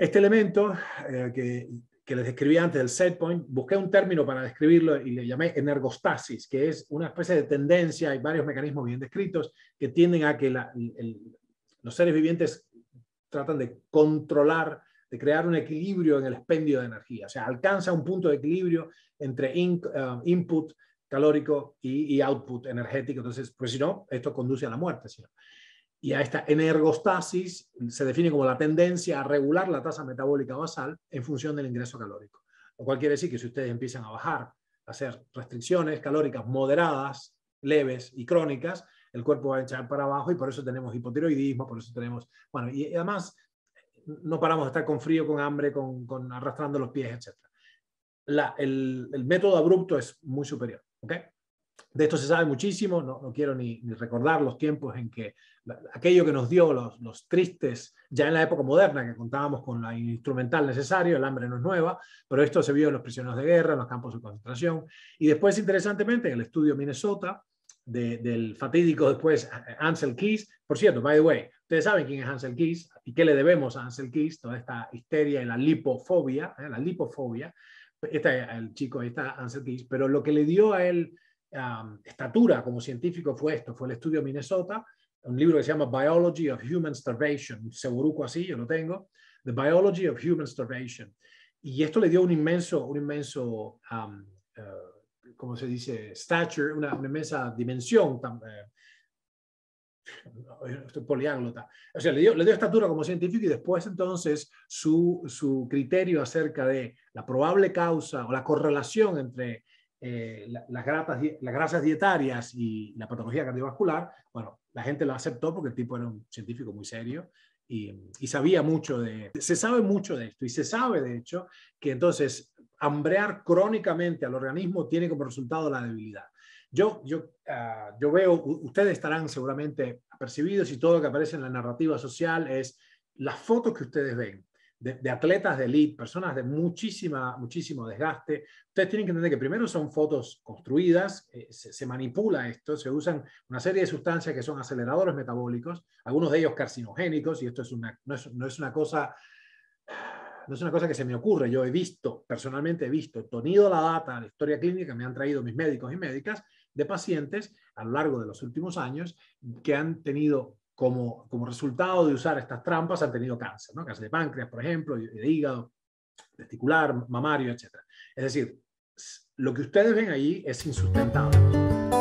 Este elemento eh, que, les describí antes, del set point, busqué un término para describirlo y le llamé energostasis, que es una especie de tendencia, hay varios mecanismos bien descritos que tienden a que los seres vivientes tratan de controlar de crear un equilibrio en el expendio de energía. O sea, alcanza un punto de equilibrio entre eh, input calórico y, y, output energético. Entonces, pues si no, esto conduce a la muerte. Si no y a esta energostasis se define como la tendencia a regular la tasa metabólica basal en función del ingreso calórico. Lo cual quiere decir que si ustedes empiezan a bajar, a hacer restricciones calóricas moderadas, leves y crónicas, el cuerpo va a echar para abajo y por eso tenemos hipotiroidismo, por eso tenemos, bueno, y además no paramos de estar con frío, con hambre, con, arrastrando los pies, etc. el, método abrupto es muy superior. ¿ok? de esto se sabe muchísimo, no, quiero ni, recordar los tiempos en que aquello que nos dio los, los, tristes, ya en la época moderna, que contábamos con la instrumental necesario, el hambre no es nueva, pero esto se vio en los prisioneros de guerra, en los campos de concentración. Y después, interesantemente, en el estudio Minnesota, del fatídico después eh, eh, Ansel Keys, por cierto, by the way, ustedes saben quién es Ansel Keys y qué le debemos a Ansel Keys, toda esta histeria y la lipofobia, eh, la lipofobia, está el chico, ahí está Ansel Keys, pero lo que le dio a él Um, estatura como científico fue esto, fue el estudio de Minnesota, un libro que se llama Biology of Human Starvation, seguruco así, yo lo tengo, The Biology of Human Starvation. Y esto le dio un inmenso, un inmenso, como um, eh, ¿cómo se dice? Stature, una, inmensa dimensión. Eh, poliáglota, o sea, le dio, le dio, estatura como científico y después entonces su, su, criterio acerca de la probable causa o la correlación entre eh, las, grasas dietarias y la patología cardiovascular, bueno, la gente lo aceptó porque el tipo era un científico muy serio y, sabía mucho de, se sabe mucho de esto y se sabe de hecho que entonces hambrear crónicamente al organismo tiene como resultado la debilidad. Yo, yo, ah, yo veo, ustedes estarán seguramente percibidos y todo lo que aparece en la narrativa social es las fotos que ustedes ven de, atletas de elite, personas de muchísima, muchísimo desgaste. Ustedes tienen que entender que primero son fotos construidas, eh, se, manipula esto, se usan una serie de sustancias que son aceleradores metabólicos, algunos de ellos carcinogénicos, y esto es una, no, es, una cosa... No es una cosa que se me ocurre, yo he visto, personalmente he visto, he tenido la data, la historia clínica, me han traído mis médicos y médicas de pacientes a lo largo de los últimos años que han tenido como, como resultado de usar estas trampas han tenido cáncer, ¿no? cáncer de páncreas, por ejemplo, de hígado, testicular, mamario, etc. Es decir, lo que ustedes ven ahí es insustentable.